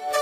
Thank you.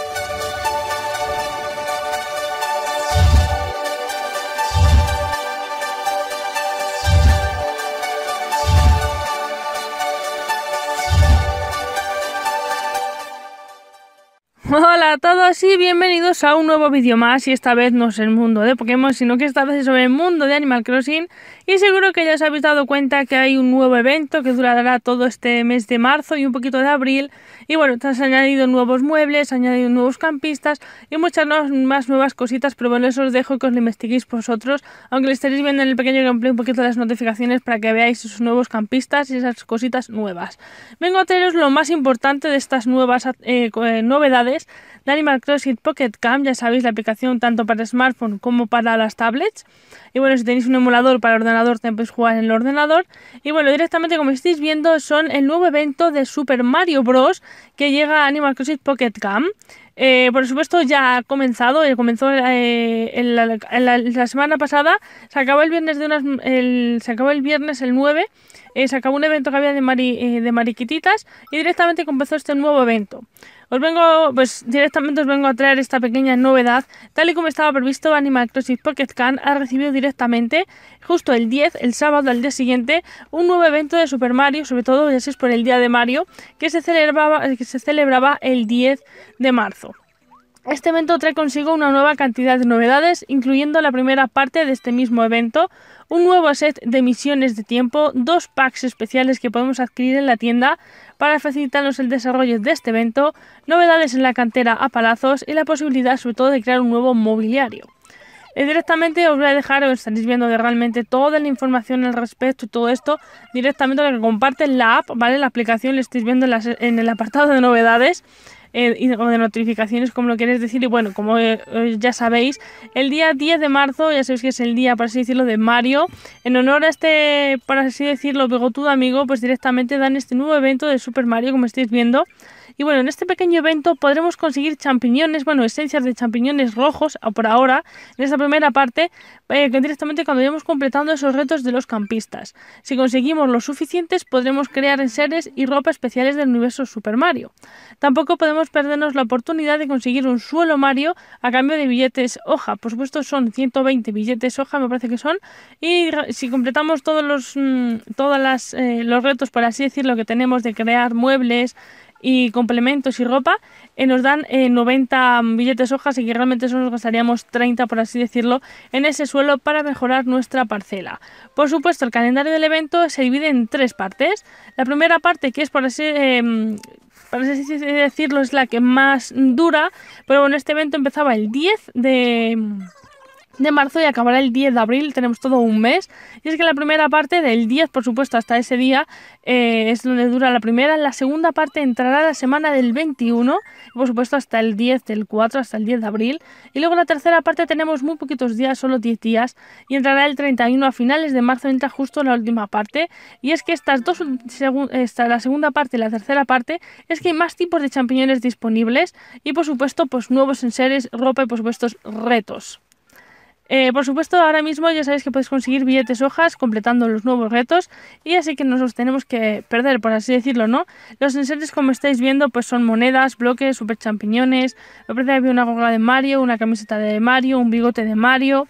Hola a todos y bienvenidos a un nuevo vídeo más y esta vez no es el mundo de Pokémon sino que esta vez es sobre el mundo de Animal Crossing y seguro que ya os habéis dado cuenta que hay un nuevo evento que durará todo este mes de marzo y un poquito de abril y bueno, te han añadido nuevos muebles, han añadido nuevos campistas y muchas más nuevas cositas pero bueno, eso os dejo que os lo investiguéis vosotros aunque le estaréis viendo en el pequeño gameplay un poquito las notificaciones para que veáis esos nuevos campistas y esas cositas nuevas vengo a traeros lo más importante de estas nuevas eh, eh, novedades de Animal Crossing Pocket Camp, ya sabéis, la aplicación tanto para smartphone como para las tablets. Y bueno, si tenéis un emulador para ordenador, también podéis jugar en el ordenador. Y bueno, directamente como estáis viendo, son el nuevo evento de Super Mario Bros. que llega a Animal Crossing Pocket Camp. Eh, por supuesto, ya ha comenzado, eh, comenzó eh, la, semana pasada, se acabó el viernes de el, se acabó el viernes el 9, se acabó un evento que había de, mari, de mariquititas y directamente comenzó este nuevo evento. Os vengo, pues directamente os vengo a traer esta pequeña novedad. Tal y como estaba previsto, Animal Crossing Pocket Can ha recibido directamente, justo el 10, el sábado al día siguiente, un nuevo evento de Super Mario, sobre todo, ya es por el día de Mario, que se celebraba, que se celebraba el 10 de marzo. Este evento trae consigo una nueva cantidad de novedades, incluyendo la primera parte de este mismo evento, un nuevo set de misiones de tiempo, dos packs especiales que podemos adquirir en la tienda para facilitarnos el desarrollo de este evento, novedades en la cantera a palazos y la posibilidad sobre todo de crear un nuevo mobiliario. Eh, directamente os voy a dejar, os estaréis viendo realmente toda la información al respecto y todo esto, directamente lo que comparte la app, ¿vale? La aplicación, lo estáis viendo en el apartado de novedades. Eh, y de notificaciones, como lo quieres decir. Y bueno, como eh, eh, ya sabéis, el día 10 de marzo, ya sabéis que es el día, por así decirlo, de Mario. En honor a este, por así decirlo, bigotudo amigo, pues directamente dan este nuevo evento de Super Mario, como estáis viendo. Y bueno, en este pequeño evento podremos conseguir champiñones, bueno, esencias de champiñones rojos por ahora, en esta primera parte, eh, directamente cuando vayamos completando esos retos de los campistas. Si conseguimos los suficientes, podremos crear enseres y ropa especiales del universo Super Mario. Tampoco podemos perdernos la oportunidad de conseguir un suelo Mario a cambio de billetes hoja. Por supuesto, son 120 billetes hoja, me parece que son. Y si completamos todos los, mm, todas eh, los retos, por así decirlo, que tenemos de crear muebles, y complementos y ropa, eh, nos dan 90 eh, billetes hojas y que realmente solo nos gastaríamos 30, por así decirlo, en ese suelo para mejorar nuestra parcela. Por supuesto, el calendario del evento se divide en tres partes. La primera parte, que es por así, em, por así decirlo, es la que más dura, pero bueno, este evento empezaba el 10 de de marzo y acabará el 10 de abril, tenemos todo un mes. Y es que la primera parte, del 10 por supuesto hasta ese día, eh, es donde dura la primera. La segunda parte entrará la semana del 21, por supuesto hasta el 10 del 4, hasta el 10 de abril. Y luego la tercera parte tenemos muy poquitos días, solo 10 días, y entrará el 31 a finales de marzo, entra justo la última parte. Y es que estas dos, esta, la segunda parte y la tercera parte, es que hay más tipos de champiñones disponibles y por supuesto pues nuevos enseres, ropa y por supuesto retos. Eh, por supuesto, ahora mismo ya sabéis que podéis conseguir billetes hojas completando los nuevos retos y así que nos los tenemos que perder, por así decirlo, ¿no? Los inserts, como estáis viendo, pues son monedas, bloques, super champiñones. Me parece que había una gorra de Mario, una camiseta de Mario, un bigote de Mario.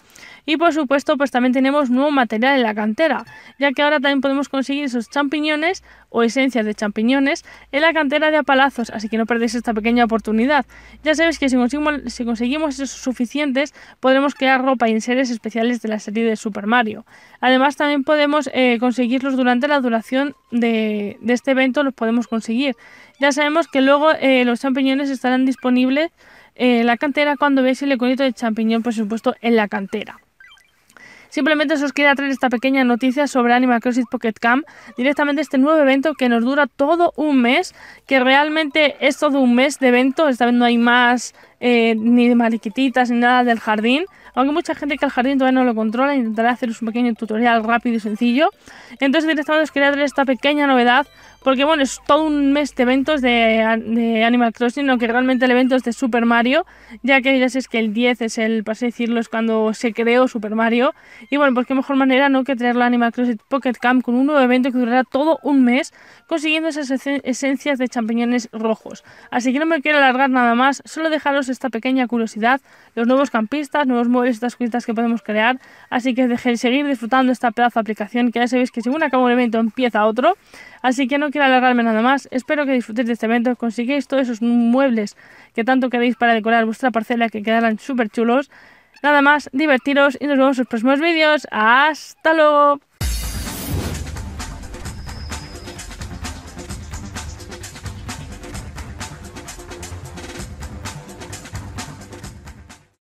Y por supuesto, pues también tenemos nuevo material en la cantera, ya que ahora también podemos conseguir esos champiñones o esencias de champiñones en la cantera de Apalazos, así que no perdéis esta pequeña oportunidad. Ya sabéis que si conseguimos, esos suficientes, podremos crear ropa y enseres especiales de la serie de Super Mario. Además, también podemos eh, conseguirlos durante la duración de, este evento, los podemos conseguir. Ya sabemos que luego eh, los champiñones estarán disponibles eh, en la cantera cuando veis el iconito de champiñón, por supuesto, en la cantera. Simplemente os quería traer esta pequeña noticia sobre Animal Crossing Pocket Camp, directamente este nuevo evento que nos dura todo un mes, que realmente es todo un mes de evento, esta vez no hay más eh, ni de mariquititas, ni nada del jardín. Aunque mucha gente que el jardín todavía no lo controla, intentaré haceros un pequeño tutorial rápido y sencillo. Entonces directamente este os quería traer esta pequeña novedad, porque bueno, es todo un mes de eventos de, Animal Crossing, aunque realmente el evento es de Super Mario, ya que ya sé que el 10 es el, para así decirlo, es cuando se creó Super Mario. Y bueno, pues qué mejor manera no que traerlo a Animal Crossing Pocket Camp con un nuevo evento que durará todo un mes, consiguiendo esas esencias de champiñones rojos. Así que no me quiero alargar nada más, solo dejaros esta pequeña curiosidad, los nuevos campistas, nuevos muebles, estas cositas que podemos crear. Así que dejéis seguir disfrutando esta pedazo de aplicación que ya sabéis que según acaba un evento empieza otro. Así que no quiero alargarme nada más. Espero que disfrutéis de este evento, consigáis todos esos muebles que tanto queréis para decorar vuestra parcela que quedarán súper chulos. Nada más, divertiros y nos vemos en los próximos vídeos. ¡Hasta luego!